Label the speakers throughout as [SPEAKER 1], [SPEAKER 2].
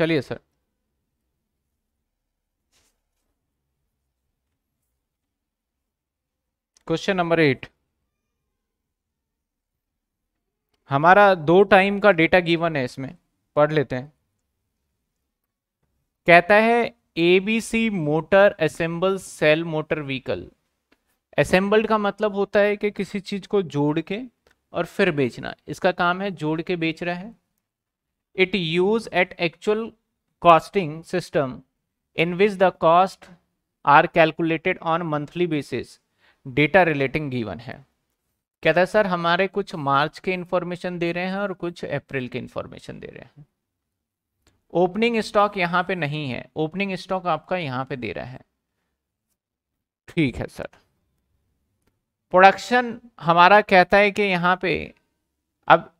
[SPEAKER 1] चलिए sir question number eight हमारा दो टाइम का डेटा गिवन है इसमें पढ़ लेते हैं कहता है ABC motor assemble sale motor vehicle assembled का मतलब होता है कि किसी चीज को जोड़ के और फिर बेचना इसका काम है जोड़ के बेच रहा है it use at actual costing system in which the cost are calculated on monthly basis data relating given है कहता है सर हमारे कुछ मार्च के इंफॉर्मेशन दे रहे हैं और कुछ अप्रैल के इंफॉर्मेशन दे रहे हैं ओपनिंग स्टॉक यहाँ पे नहीं है ओपनिंग स्टॉक आपका यहां पे दे रहा है ठीक है सर प्रोडक्शन हमारा कहता है कि यहां पे अब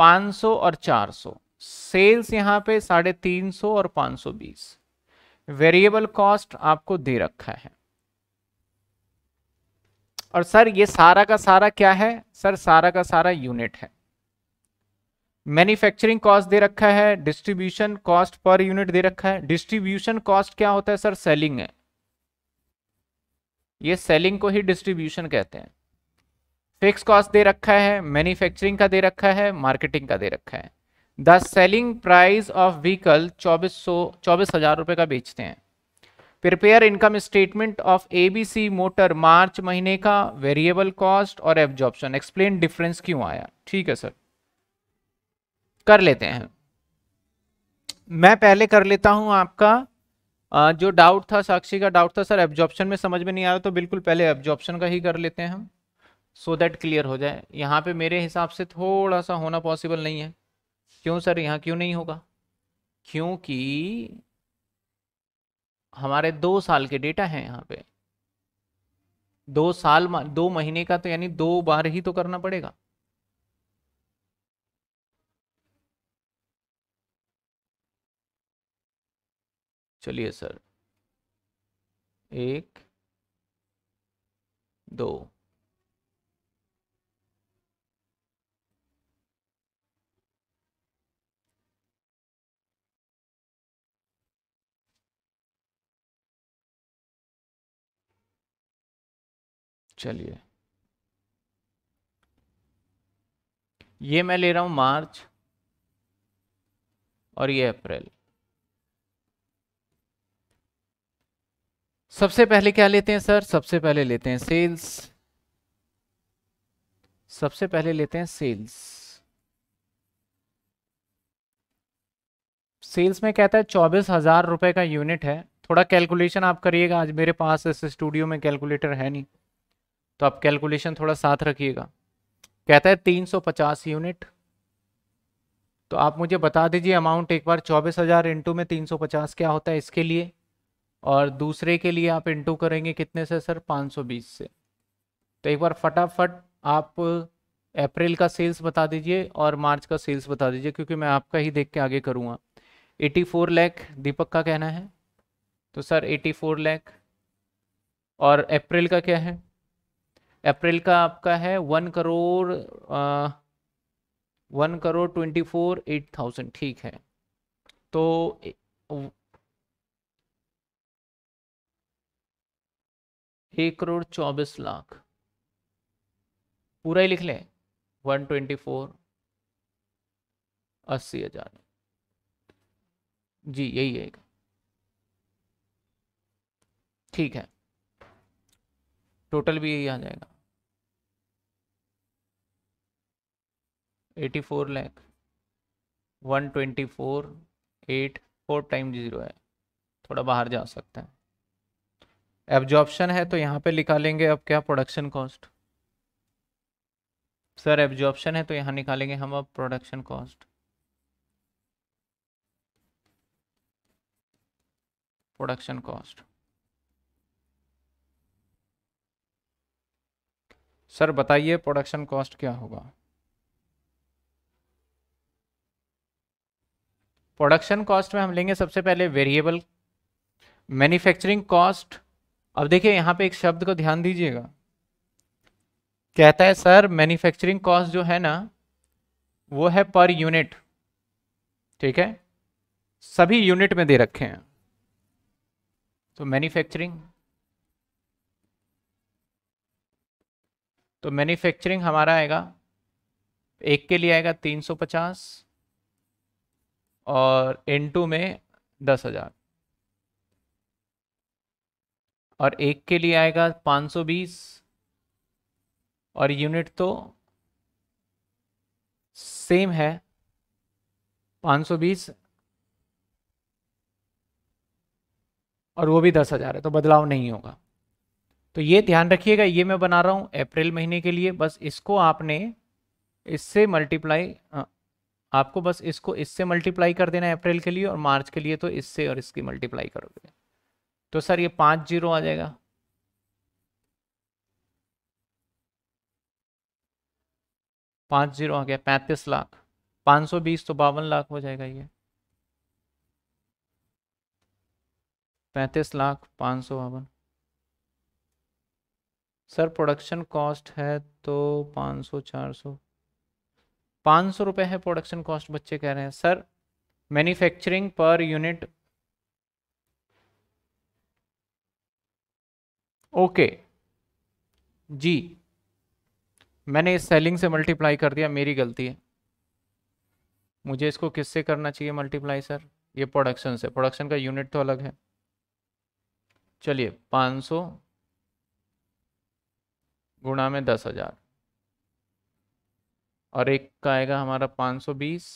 [SPEAKER 1] 500 और 400 सेल्स यहाँ पे साढ़े तीन सौ और 520 वेरिएबल कॉस्ट आपको दे रखा है और सर ये सारा का सारा क्या है सर सारा का सारा यूनिट है मैन्युफैक्चरिंग कॉस्ट दे रखा है डिस्ट्रीब्यूशन कॉस्ट पर यूनिट दे रखा है डिस्ट्रीब्यूशन कॉस्ट क्या होता है सर सेलिंग है ये सेलिंग को ही डिस्ट्रीब्यूशन कहते हैं फिक्स कॉस्ट दे रखा है मैन्युफैक्चरिंग का दे रखा है मार्केटिंग का दे रखा है the selling price of vehicle चौबीस सौ चौबीस हजार का बेचते हैं prepare income statement of ABC motor March महीने का वेरिएबल कॉस्ट और एब्जॉर्प्शन एक्सप्लेन डिफरेंस क्यों आया ठीक है सर कर लेते हैं मैं पहले कर लेता हूं आपका जो डाउट था साक्षी का डाउट था सर एब्जॉर्प्शन में समझ में नहीं आया तो बिल्कुल पहले एब्जॉर्प्शन का ही कर लेते हैं हम सो दैट क्लियर हो जाए यहाँ पे मेरे हिसाब से थोड़ा सा होना पॉसिबल नहीं है क्यों सर यहाँ क्यों नहीं होगा क्योंकि हमारे दो साल के डेटा हैं यहाँ पे दो साल दो महीने का तो यानी दो बार ही तो करना पड़ेगा चलिए सर एक दो चलिए ये मैं ले रहा हूं मार्च और ये अप्रैल सबसे पहले क्या लेते हैं सर सबसे पहले लेते हैं सेल्स सबसे पहले लेते हैं सेल्स सेल्स में कहता है चौबीस हजार रुपए का यूनिट है थोड़ा कैलकुलेशन आप करिएगा आज मेरे पास इस स्टूडियो में कैलकुलेटर है नहीं तो आप कैलकुलेशन थोड़ा साथ रखिएगा कहता है 350 यूनिट तो आप मुझे बता दीजिए अमाउंट एक बार चौबीस हज़ार इंटू में 350 क्या होता है इसके लिए और दूसरे के लिए आप इंटू करेंगे कितने से सर 520 से तो एक बार फटाफट आप अप्रैल का सेल्स बता दीजिए और मार्च का सेल्स बता दीजिए क्योंकि मैं आपका ही देख के आगे करूँगा एटी फोर लैख दीपक का कहना है तो सर एटी फोर लैख और अप्रैल का क्या है अप्रैल का आपका है one crore one crore twenty four eight thousand ठीक है तो एक करोड़ चौबीस लाख पूरा ही लिख लें वन ट्वेंटी फोर अस्सी हजार जी यही है ठीक है टोटल भी यही आ जाएगा eighty four lakh one twenty four eight four time zero है थोड़ा बाहर जा सकते हैं एब्जॉर्प्शन है तो यहाँ पे निकालेंगे अब क्या प्रोडक्शन कॉस्ट सर एब्जॉर्प्शन है तो यहाँ निकालेंगे हम अब production cost production cost sir बताइए प्रोडक्शन कॉस्ट क्या होगा प्रोडक्शन कॉस्ट में हम लेंगे सबसे पहले वेरिएबल मैन्युफैक्चरिंग कॉस्ट अब देखिए यहाँ पे एक शब्द को ध्यान दीजिएगा कहता है सर मैन्युफैक्चरिंग कॉस्ट जो है ना वो है पर यूनिट ठीक है सभी यूनिट में दे रखे हैं तो मैन्युफैक्चरिंग तो मैन्युफैक्चरिंग हमारा आएगा एक के लिए आएगा 350 और टू में दस हज़ार और एक के लिए आएगा पाँच सौ बीस और यूनिट तो सेम है पाँच सौ बीस और वो भी दस हज़ार है तो बदलाव नहीं होगा तो ये ध्यान रखिएगा ये मैं बना रहा हूँ अप्रैल महीने के लिए बस इसको आपने इससे मल्टीप्लाई आपको बस इसको इससे मल्टीप्लाई कर देना है अप्रैल के लिए और मार्च के लिए तो इससे और इसकी मल्टीप्लाई करोगे तो सर ये पाँच जीरो आ जाएगा पाँच जीरो आ गया पैंतीस लाख पाँच सौ बीस तो बावन लाख हो जाएगा ये पैंतीस लाख पाँच सौ बावन सर प्रोडक्शन कॉस्ट है तो पाँच सौ चार सौ पाँच सौ रुपये है प्रोडक्शन कॉस्ट बच्चे कह रहे हैं सर मैन्युफैक्चरिंग पर यूनिट ओके जी मैंने इस सेलिंग से मल्टीप्लाई कर दिया मेरी गलती है मुझे इसको किससे करना चाहिए मल्टीप्लाई सर ये प्रोडक्शन से प्रोडक्शन का यूनिट तो अलग है चलिए 500 गुणा में दस हज़ार और एक का आएगा हमारा पाँच सौ बीस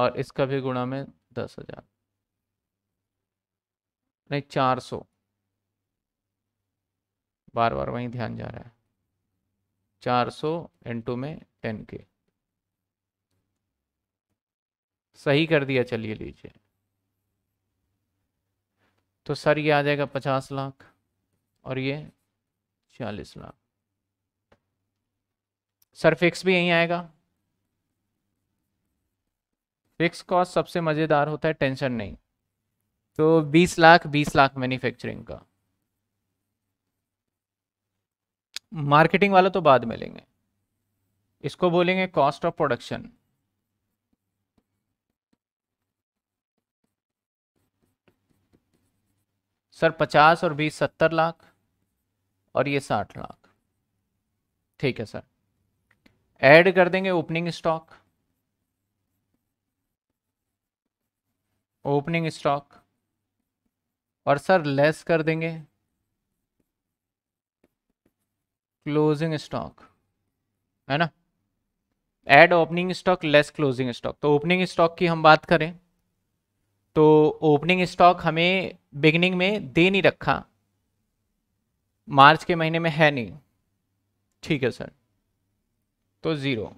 [SPEAKER 1] और इसका भी गुणा में दस हजार नहीं चार सौ बार बार वहीं ध्यान जा रहा है चार सौ में टेन के सही कर दिया चलिए लीजिए तो सर ये आ जाएगा पचास लाख और ये चालीस लाख सरफिक्स भी यहीं आएगा फिक्स कॉस्ट सबसे मज़ेदार होता है टेंशन नहीं तो 20 लाख 20 लाख मैन्युफैक्चरिंग का मार्केटिंग वाला तो बाद में लेंगे इसको बोलेंगे कॉस्ट ऑफ प्रोडक्शन सर पचास और बीस सत्तर लाख और ये साठ लाख ठीक है सर ऐड कर देंगे ओपनिंग स्टॉक ओपनिंग स्टॉक और सर लेस कर देंगे क्लोजिंग स्टॉक है ना add opening stock less closing stock तो ओपनिंग स्टॉक की हम बात करें तो ओपनिंग स्टॉक हमें बिगनिंग में दे नहीं रखा मार्च के महीने में है नहीं ठीक है सर तो ज़ीरो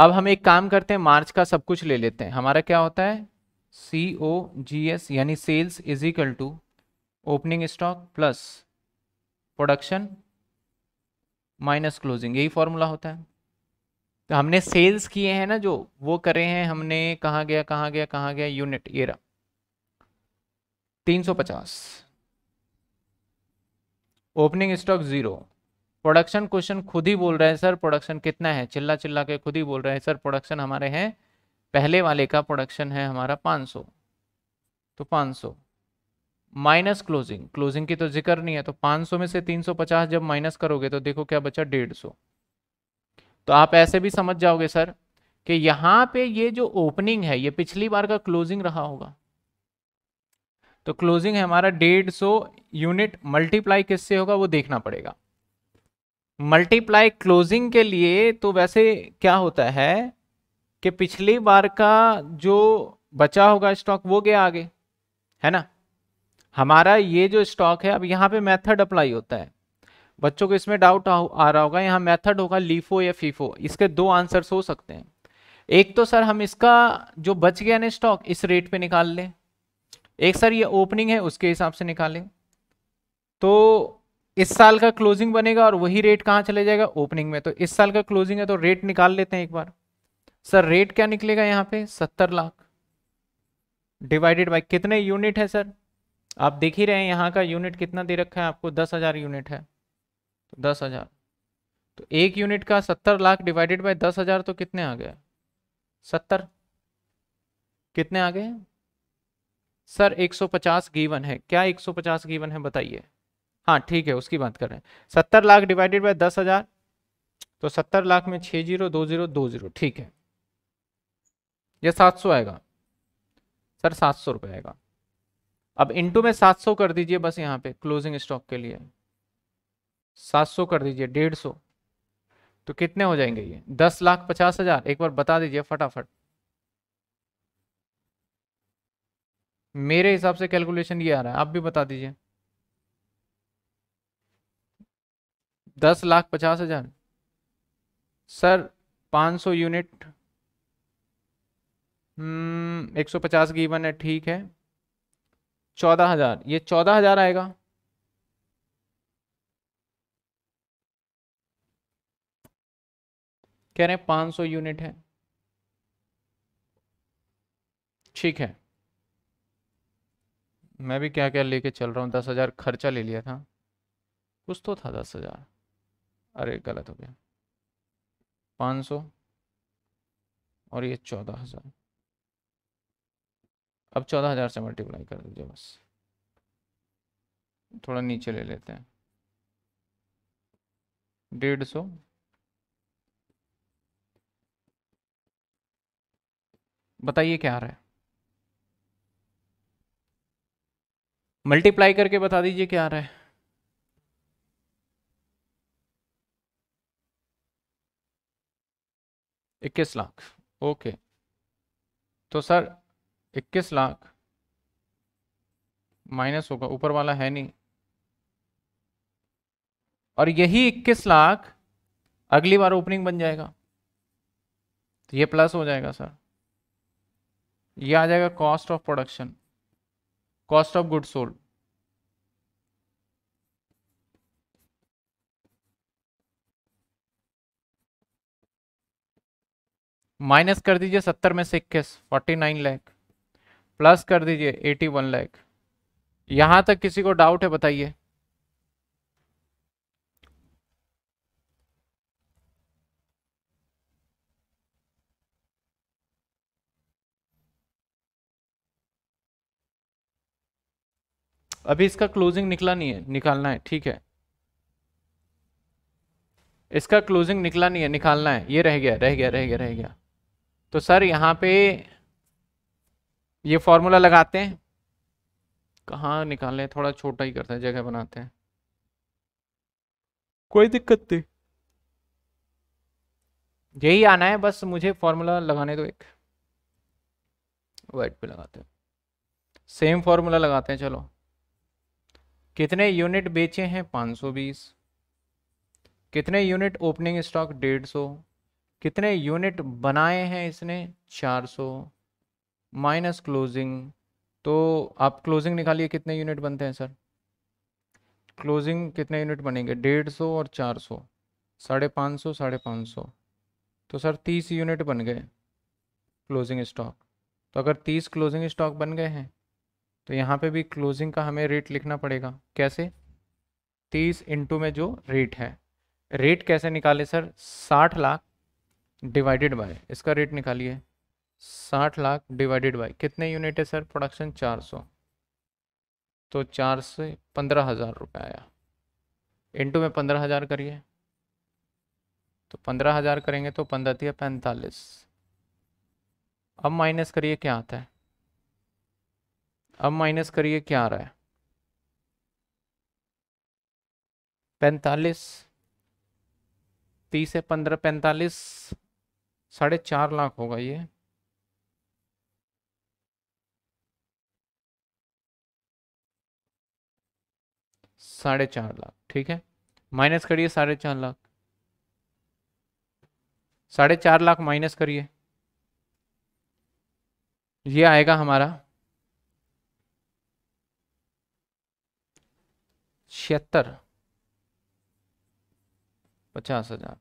[SPEAKER 1] अब हम एक काम करते हैं मार्च का सब कुछ ले लेते हैं हमारा क्या होता है सी ओ जी एस यानी sales is equal to opening stock plus production minus closing यही फॉर्मूला होता है तो हमने सेल्स किए हैं ना जो वो करे हैं हमने कहा गया कहा गया कहा गया यूनिट ये रहा तीन सौ पचास opening stock zero production question खुद ही बोल रहे हैं सर प्रोडक्शन कितना है चिल्ला चिल्ला के खुद ही बोल रहे हैं सर प्रोडक्शन हमारे हैं पहले वाले का प्रोडक्शन है हमारा 500 तो 500 माइनस क्लोजिंग क्लोजिंग की तो जिक्र नहीं है तो 500 में से 350 जब माइनस करोगे तो देखो क्या बचा 150 तो आप ऐसे भी समझ जाओगे सर कि यहाँ पे ये जो ओपनिंग है ये पिछली बार का क्लोजिंग रहा होगा तो क्लोजिंग है हमारा सौ यूनिट मल्टीप्लाई किससे होगा वो देखना पड़ेगा मल्टीप्लाई क्लोजिंग के लिए तो वैसे क्या होता है कि पिछली बार का जो बचा होगा स्टॉक वो गया आगे है ना हमारा ये जो स्टॉक है अब यहाँ पे मेथड अप्लाई होता है बच्चों को इसमें डाउट आ, आ रहा होगा यहाँ मेथड होगा लीफो या फीफो इसके दो आंसर्स हो सकते हैं एक तो सर हम इसका जो बच गया ना स्टॉक इस रेट पे निकाल लें एक सर ये ओपनिंग है उसके हिसाब से निकालें तो इस साल का क्लोजिंग बनेगा और वही रेट कहाँ चले जाएगा ओपनिंग में तो इस साल का क्लोजिंग है तो रेट निकाल लेते हैं एक बार सर रेट क्या निकलेगा यहाँ पे सत्तर लाख डिवाइडेड बाई कितने यूनिट है सर आप देख ही रहे हैं यहाँ का यूनिट कितना दे रखा है आपको दस हज़ार यूनिट है तो दस हज़ार तो एक यूनिट का सत्तर लाख डिवाइडेड बाई दस हज़ार तो कितने आ गए सत्तर कितने आ गए सर एक सौ पचास गीवन है क्या एक सौ पचास गीवन है बताइए हाँ ठीक है उसकी बात कर रहे हैं सत्तर लाख डिवाइडेड बाय दस हजार तो सत्तर लाख में छः जीरो दो जीरो दो जीरो ठीक है ये सात सौ आएगा सर सात सौ रुपये आएगा अब इंटू में सात सौ कर दीजिए बस यहाँ पे क्लोजिंग स्टॉक के लिए सात सौ कर दीजिए डेढ़ सौ तो कितने हो जाएंगे ये दस लाख पचास हजार एक बार बता दीजिए फटाफट मेरे हिसाब से कैलकुलेशन ये आ रहा है आप भी बता दीजिए दस लाख पचास हजार सर पाँच सौ यूनिट हम्म, एक सौ पचास गीवन है ठीक है चौदह हजार ये चौदह हजार आएगा कह रहे हैं पाँच सौ यूनिट है ठीक है मैं भी क्या क्या लेके चल रहा हूँ दस हज़ार खर्चा ले लिया था कुछ तो था दस हज़ार अरे गलत हो गया पाँच सौ और ये चौदह हज़ार अब चौदह हज़ार से मल्टीप्लाई कर दीजिए बस थोड़ा नीचे ले लेते हैं डेढ़ सौ बताइए क्या आ रहा है मल्टीप्लाई करके बता दीजिए क्या आ रहा है इक्कीस लाख ओके तो सर इक्कीस लाख माइनस होगा ऊपर वाला है नहीं और यही इक्कीस लाख अगली बार ओपनिंग बन जाएगा तो ये प्लस हो जाएगा सर ये आ जाएगा cost of production cost of good sold minus कर दीजिए सत्तर में से इक्कीस फोर्टी नाइन लैख प्लस कर दीजिए एटी वन लैख यहां तक किसी को डाउट है बताइए अभी इसका क्लोजिंग निकला नहीं है निकालना है ठीक है इसका क्लोजिंग निकला नहीं है निकालना है ये रह गया रह गया रह गया रह गया तो सर यहाँ पे ये फॉर्मूला लगाते हैं कहाँ निकालें थोड़ा छोटा ही करते हैं जगह बनाते हैं कोई दिक्कत नहीं यही आना है बस मुझे फॉर्मूला लगाने दो एक वाइट पे लगाते हैं सेम फॉर्मूला लगाते हैं चलो कितने यूनिट बेचे हैं 520 कितने यूनिट ओपनिंग स्टॉक 150 कितने यूनिट बनाए हैं इसने 400 माइनस क्लोजिंग तो आप क्लोजिंग निकालिए कितने यूनिट बनते हैं सर क्लोजिंग कितने यूनिट बनेंगे डेढ़ सौ और चार सौ साढ़े पाँच सौ साढ़े पाँच सौ तो सर तीस यूनिट बन गए क्लोजिंग स्टॉक तो अगर तीस क्लोजिंग स्टॉक बन गए हैं तो यहाँ पे भी क्लोजिंग का हमें रेट लिखना पड़ेगा कैसे तीस इंटू में जो रेट है रेट कैसे निकाले सर साठ लाख डिवाइडेड बाय इसका रेट निकालिए साठ लाख डिवाइडेड बाय कितने यूनिट है सर प्रोडक्शन चार सौ तो चार से पंद्रह हज़ार रुपये आया इंटू में पंद्रह हज़ार करिए तो पंद्रह हज़ार करेंगे तो पंद्रह थी पैंतालीस अब माइनस करिए क्या आता है अब माइनस करिए क्या आ रहा है पैंतालीस तीस है पंद्रह पैंतालीस साढ़े चार लाख होगा ये साढ़े चार लाख ठीक है माइनस करिए साढ़े चार लाख साढ़े चार लाख माइनस करिए ये आएगा हमारा छिहत्तर पचास हजार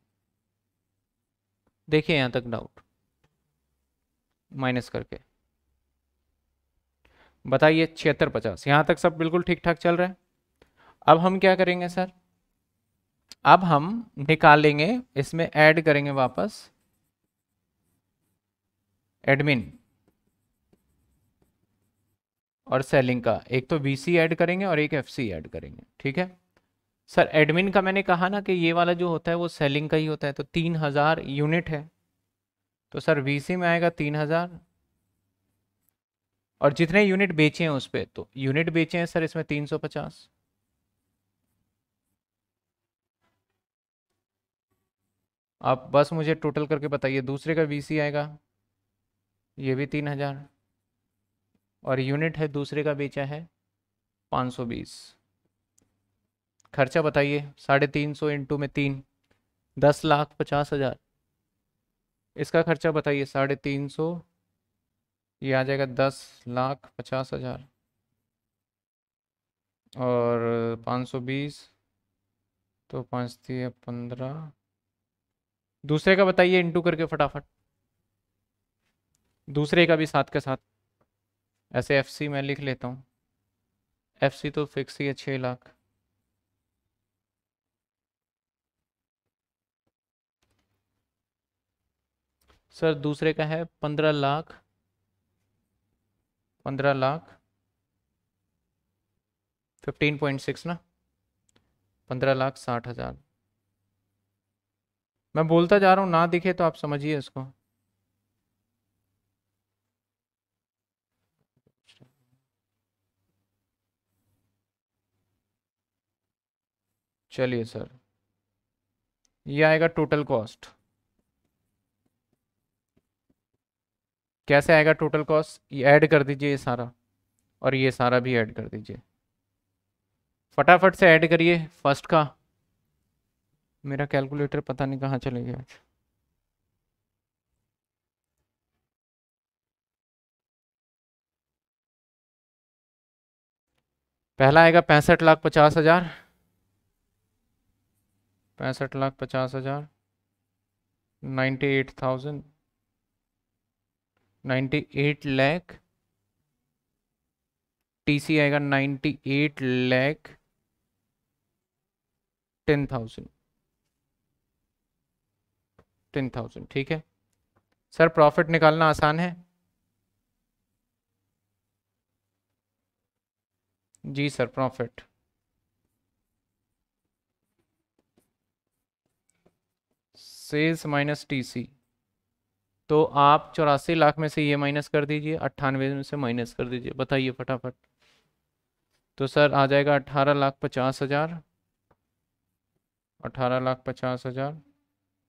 [SPEAKER 1] देखिए यहाँ तक डाउट माइनस करके बताइए छिहत्तर पचास यहाँ तक सब बिल्कुल ठीक ठाक चल रहा है अब हम क्या करेंगे सर अब हम निकालेंगे इसमें ऐड करेंगे वापस एडमिन और सेलिंग का एक तो बी सी ऐड करेंगे और एक एफ सी ऐड करेंगे ठीक है सर एडमिन का मैंने कहा ना कि ये वाला जो होता है वो सेलिंग का ही होता है तो तीन हज़ार यूनिट है तो सर वीसी में आएगा तीन हज़ार और जितने यूनिट बेचे हैं उस पर तो यूनिट बेचे हैं सर इसमें तीन सौ पचास आप बस मुझे टोटल करके बताइए दूसरे का वीसी आएगा ये भी तीन हज़ार और यूनिट है दूसरे का बेचा है पाँच सौ बीस खर्चा बताइए साढ़े तीन सौ इंटू में तीन दस लाख पचास हज़ार इसका खर्चा बताइए साढ़े तीन सौ ये आ जाएगा दस लाख पचास हज़ार और पाँच सौ बीस तो पाँच तीन पंद्रह दूसरे का बताइए इंटू करके फटाफट दूसरे का भी साथ के साथ ऐसे एफसी मैं लिख लेता हूँ एफसी तो फिक्स ही है छः लाख सर दूसरे का है पंद्रह लाख पंद्रह लाख फिफ्टीन पॉइंट सिक्स ना पंद्रह लाख साठ हज़ार मैं बोलता जा रहा हूँ ना दिखे तो आप समझिए इसको चलिए सर ये आएगा टोटल कॉस्ट कैसे आएगा टोटल कॉस्ट ये ऐड कर दीजिए ये सारा और ये सारा भी ऐड कर दीजिए फटाफट से ऐड करिए फर्स्ट का मेरा कैलकुलेटर पता नहीं कहाँ चले गया आज पहला आएगा पैंसठ लाख पचास हज़ार पैंसठ लाख पचास हज़ार ninety eight thousand 98 lakh TC आएगा 98 lakh ten thousand ten thousand ठीक है सर प्रॉफिट निकालना आसान है जी sir profit sales minus TC तो आप चौरासी लाख में से ये माइनस कर दीजिए अट्ठानवे में से माइनस कर दीजिए बताइए फटाफट तो सर आ जाएगा अट्ठारह लाख पचास हज़ार अठारह लाख पचास हज़ार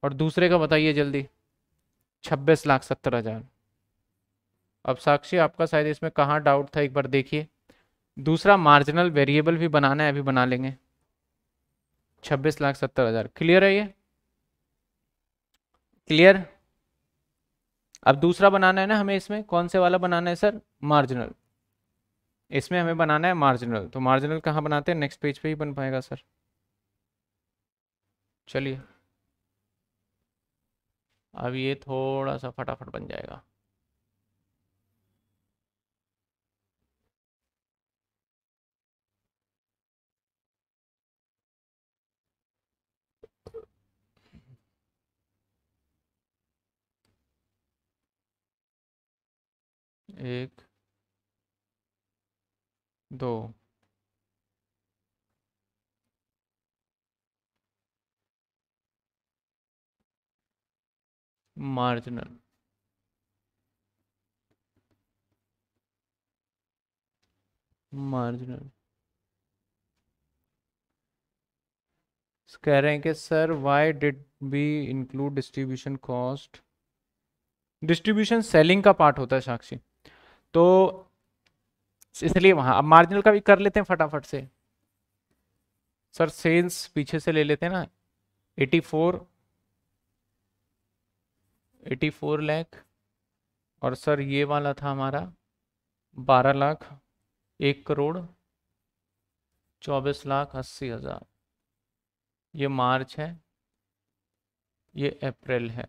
[SPEAKER 1] और दूसरे का बताइए जल्दी छब्बीस लाख सत्तर हज़ार अब साक्षी आपका शायद इसमें कहाँ डाउट था एक बार देखिए दूसरा मार्जिनल वेरिएबल भी बनाना है अभी बना लेंगे छब्बीस लाख सत्तर हज़ार क्लियर है ये क्लियर अब दूसरा बनाना है ना हमें इसमें कौन से वाला बनाना है सर मार्जिनल इसमें हमें बनाना है मार्जिनल तो मार्जिनल कहाँ बनाते हैं नेक्स्ट पेज पे ही बन पाएगा सर चलिए अब ये थोड़ा सा फटाफट बन जाएगा एक दो मार्जिनल मार्जिनल कह रहे हैं कि sir why did be include distribution cost distribution selling का पार्ट होता है साक्षी तो इसलिए वहां अब मार्जिनल का भी कर लेते हैं फटाफट से सर सेल्स पीछे से ले लेते हैं ना 84 84 लाख और सर ये वाला था हमारा 12 लाख एक करोड़ चौबीस लाख अस्सी हज़ार ये मार्च है ये अप्रैल है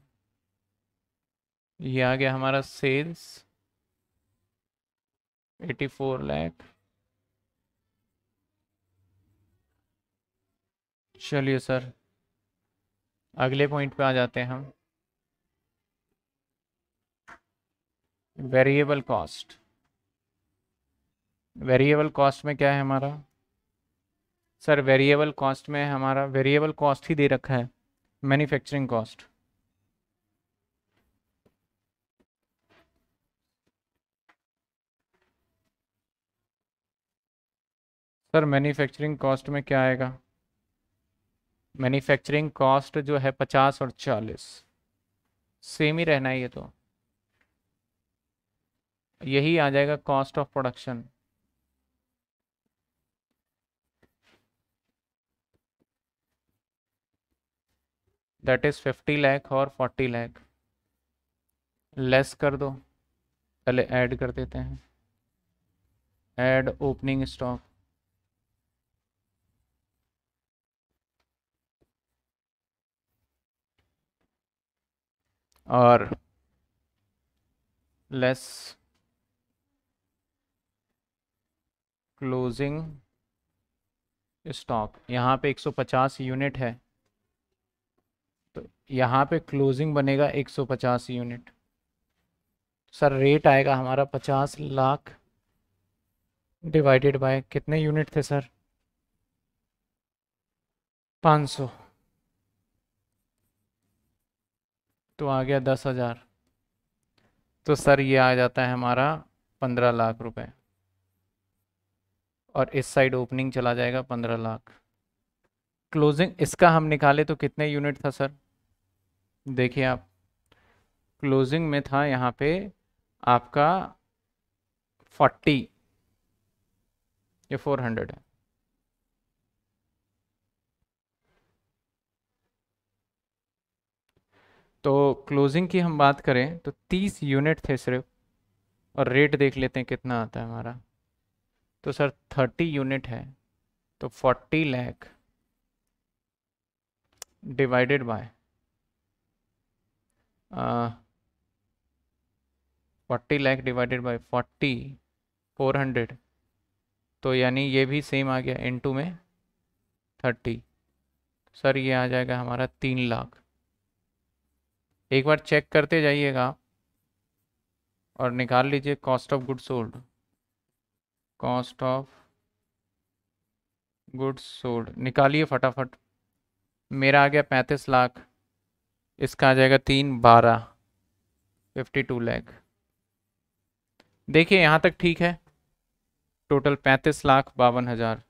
[SPEAKER 1] ये आ गया हमारा सेल्स 84 लाख चलिए सर अगले पॉइंट पे आ जाते हैं हम वेरिएबल कॉस्ट वेरिएबल कॉस्ट में क्या है हमारा सर वेरिएबल कॉस्ट में हमारा वेरिएबल कॉस्ट ही दे रखा है manufacturing cost sir manufacturing cost में क्या आएगा मैन्युफैक्चरिंग कॉस्ट जो है पचास और चालीस सेम ही रहना है ये तो यही आ जाएगा cost of production that is fifty lakh और फोर्टी लैख लेस कर दो पहले ऐड कर देते हैं add opening stock or less closing stock यहाँ पे 150 यूनिट है तो यहाँ पे क्लोजिंग बनेगा 150 यूनिट सर रेट आएगा हमारा 50 लाख डिवाइडेड बाय कितने यूनिट थे सर 500 तो आ गया दस हज़ार तो सर ये आ जाता है हमारा पंद्रह लाख रुपए और इस साइड ओपनिंग चला जाएगा पंद्रह लाख क्लोजिंग इसका हम निकाले तो कितने यूनिट था सर देखिए आप क्लोजिंग में था यहाँ पे आपका फोर्टी ये फोर हंड्रेड है तो क्लोजिंग की हम बात करें तो 30 यूनिट थे सिर्फ और रेट देख लेते हैं कितना आता है हमारा तो सर 30 यूनिट है तो 40 lakh divided by forty lakh divided by forty four hundred तो यानी ये भी सेम आ गया इन टू में थर्टी सर ये आ जाएगा हमारा तीन लाख एक बार चेक करते जाइएगा और निकाल लीजिए cost of good sold cost of goods sold निकालिए फटाफट मेरा आ गया पैंतीस लाख इसका आ जाएगा तीन बारह फिफ्टी टू लैख देखिए यहाँ तक ठीक है टोटल पैंतीस लाख बावन हज़ार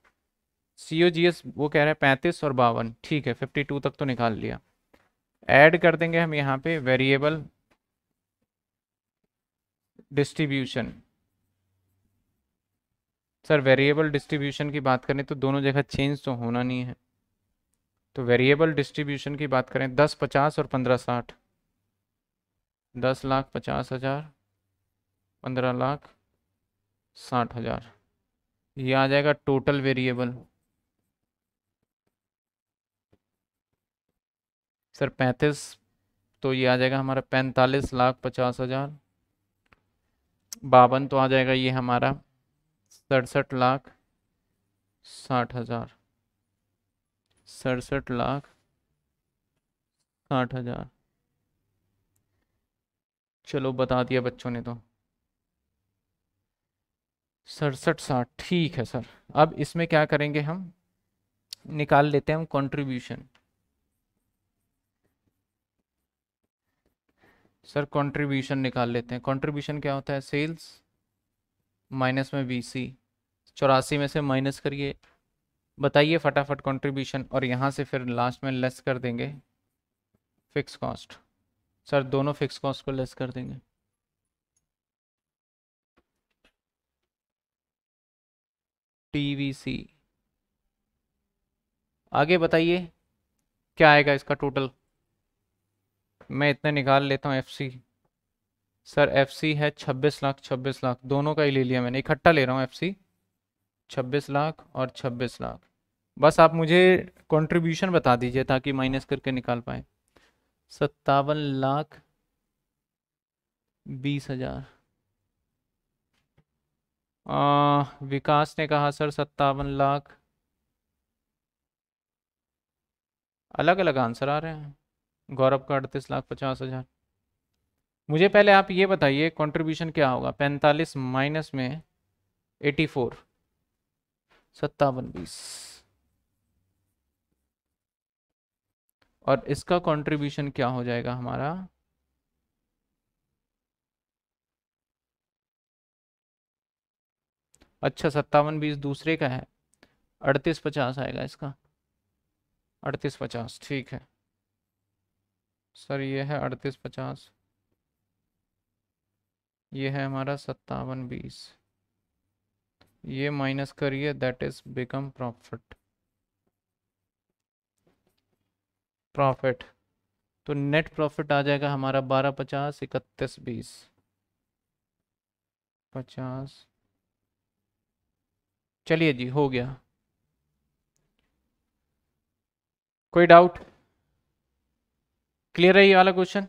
[SPEAKER 1] सी ओ जी एस वो कह रहा है पैंतीस और बावन ठीक है फिफ्टी टू तक तो निकाल लिया ऐड कर देंगे हम यहाँ पे variable distribution sir variable distribution की बात करें तो दोनों जगह चेंज तो होना नहीं है तो वेरिएबल डिस्ट्रीब्यूशन की बात करें दस पचास और पंद्रह साठ दस लाख पचास हज़ार पंद्रह लाख साठ हज़ार ये आ जाएगा टोटल वेरिएबल सर पैंतीस तो ये आ जाएगा हमारा पैंतालीस लाख पचास हज़ार बावन तो आ जाएगा ये हमारा सड़सठ लाख साठ हज़ार सड़सठ लाख साठ हज़ार चलो बता दिया बच्चों ने तो सड़सठ साठ ठीक है सर अब इसमें क्या करेंगे हम निकाल लेते हैं हम कंट्रीब्यूशन सर कंट्रीब्यूशन निकाल लेते हैं कंट्रीब्यूशन क्या होता है सेल्स माइनस में बी सी चौरासी में से माइनस करिए बताइए फटाफट कंट्रीब्यूशन और यहाँ से फिर लास्ट में लेस कर देंगे फिक्स कॉस्ट सर दोनों फिक्स कॉस्ट को लेस कर देंगे टीवीसी आगे बताइए क्या आएगा इसका टोटल मैं इतने निकाल लेता हूँ F C sir F C है छब्बीस लाख छब्बीस लाख दोनों का ही ले लिया मैंने इकट्ठा ले रहा हूँ एफ सी छब्बीस लाख और छब्बीस लाख बस आप मुझे कंट्रीब्यूशन बता दीजिए ताकि माइनस करके निकाल पाए सत्तावन लाख बीस हजार विकास ने कहा सर सत्तावन लाख अलग अलग आंसर आ रहे हैं गौरव का अड़तीस लाख पचास हज़ार मुझे पहले आप ये बताइए कंट्रीब्यूशन क्या होगा पैंतालीस माइनस में एटी फोर सत्तावन बीस और इसका कंट्रीब्यूशन क्या हो जाएगा हमारा अच्छा सत्तावन बीस दूसरे का है अड़तीस पचास आएगा इसका अड़तीस पचास ठीक है सर ये है अड़तीस पचास ये है हमारा सत्तावन बीस ये माइनस करिए that is become profit profit तो नेट प्रॉफिट आ जाएगा हमारा बारह पचास इकतीस बीस पचास चलिए जी हो गया कोई डाउट क्लियर है ये वाला क्वेश्चन